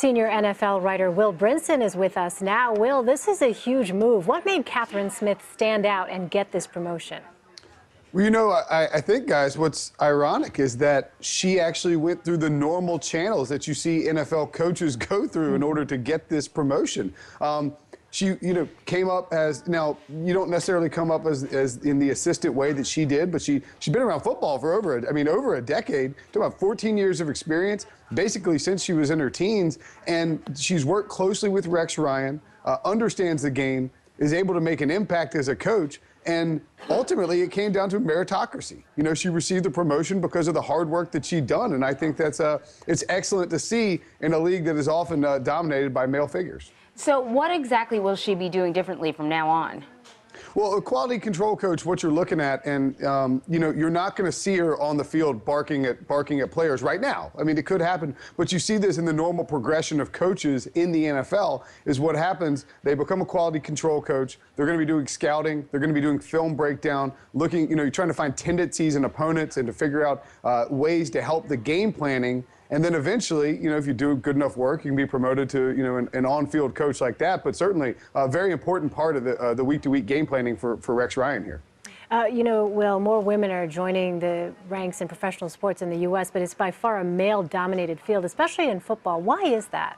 Senior NFL writer Will Brinson is with us now. Will, this is a huge move. What made Catherine Smith stand out and get this promotion? Well, you know, I, I, think, guys, what's ironic is that she actually went through the normal channels that you see NFL coaches go through in order to get this promotion. Um, she you know came up as now you don't necessarily come up as, as in the assistant way that she did but she she's been around football for over a, I mean over a decade to about 14 years of experience basically since she was in her teens and she's worked closely with Rex Ryan uh, understands the game is able to make an impact as a coach and ultimately, it came down to meritocracy. You know, she received the promotion because of the hard work that she'd done, and I think that's uh, it's excellent to see in a league that is often uh, dominated by male figures. So what exactly will she be doing differently from now on? Well, a quality control coach, what you're looking at, and um, you know, you're not going to see her on the field barking at barking at players right now. I mean, it could happen, but you see this in the normal progression of coaches in the NFL. Is what happens. They become a quality control coach. They're going to be doing scouting. They're going to be doing film breakdown, looking. You know, you're trying to find tendencies in opponents and to figure out uh, ways to help the game planning and then eventually, you know, if you do good enough work, you can be promoted to, you know, an, an on-field coach like that. But certainly a very important part of the, uh, the week-to-week game planning for, for Rex Ryan here. Uh, you know, Will, more women are joining the ranks in professional sports in the U.S., but it's by far a male-dominated field, especially in football. Why is that?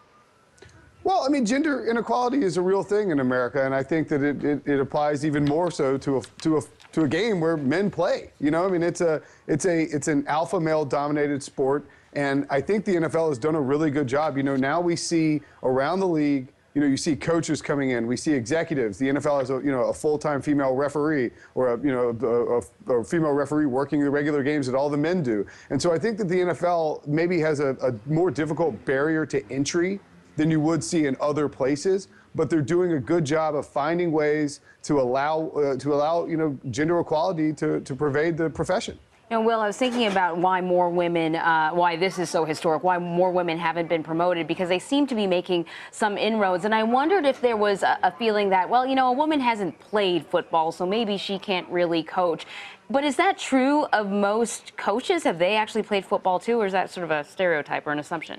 Well, I mean, gender inequality is a real thing in America, and I think that it, it, it applies even more so to a, to a to a game where men play. You know, I mean, it's a it's a it's an alpha male dominated sport, and I think the NFL has done a really good job. You know, now we see around the league. You know, you see coaches coming in. We see executives. The NFL has a you know a full-time female referee or a you know a, a, a female referee working the regular games that all the men do. And so I think that the NFL maybe has a, a more difficult barrier to entry than you would see in other places. But they're doing a good job of finding ways to allow uh, to allow you know gender equality to to pervade the profession. And Will, I was thinking about why more women, uh, why this is so historic, why more women haven't been promoted because they seem to be making some inroads. And I wondered if there was a, a feeling that, well, you know, a woman hasn't played football, so maybe she can't really coach. But is that true of most coaches? Have they actually played football too, or is that sort of a stereotype or an assumption?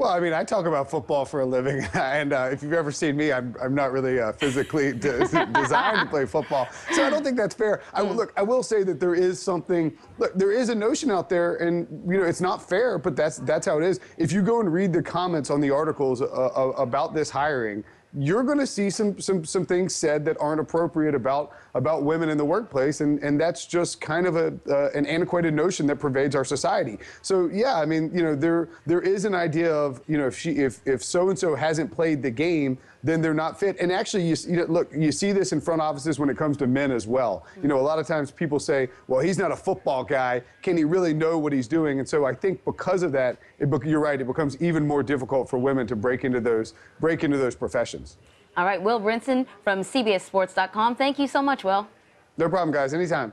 Well, I mean, I talk about football for a living, and uh, if you've ever seen me, I'm, I'm not really uh, physically de designed to play football. So I don't think that's fair. I, hmm. look, I will say that there is something. Look, there is a notion out there, and you know, it's not fair, but that's that's how it is. If you go and read the comments on the articles uh, about this hiring, you're going to see some, some, some things said that aren't appropriate about, about women in the workplace. And, and that's just kind of a, uh, an antiquated notion that pervades our society. So, yeah, I mean, you know, there, there is an idea of, you know, if, she, if, if so-and-so hasn't played the game, then they're not fit. And actually, you, you know, look, you see this in front offices when it comes to men as well. You know, a lot of times people say, well, he's not a football guy. Can he really know what he's doing? And so I think because of that, it, you're right, it becomes even more difficult for women to break into those, break into those professions questions. All right, Will Brinson from CBSSports.com. Thank you so much, Will. No problem, guys. Anytime.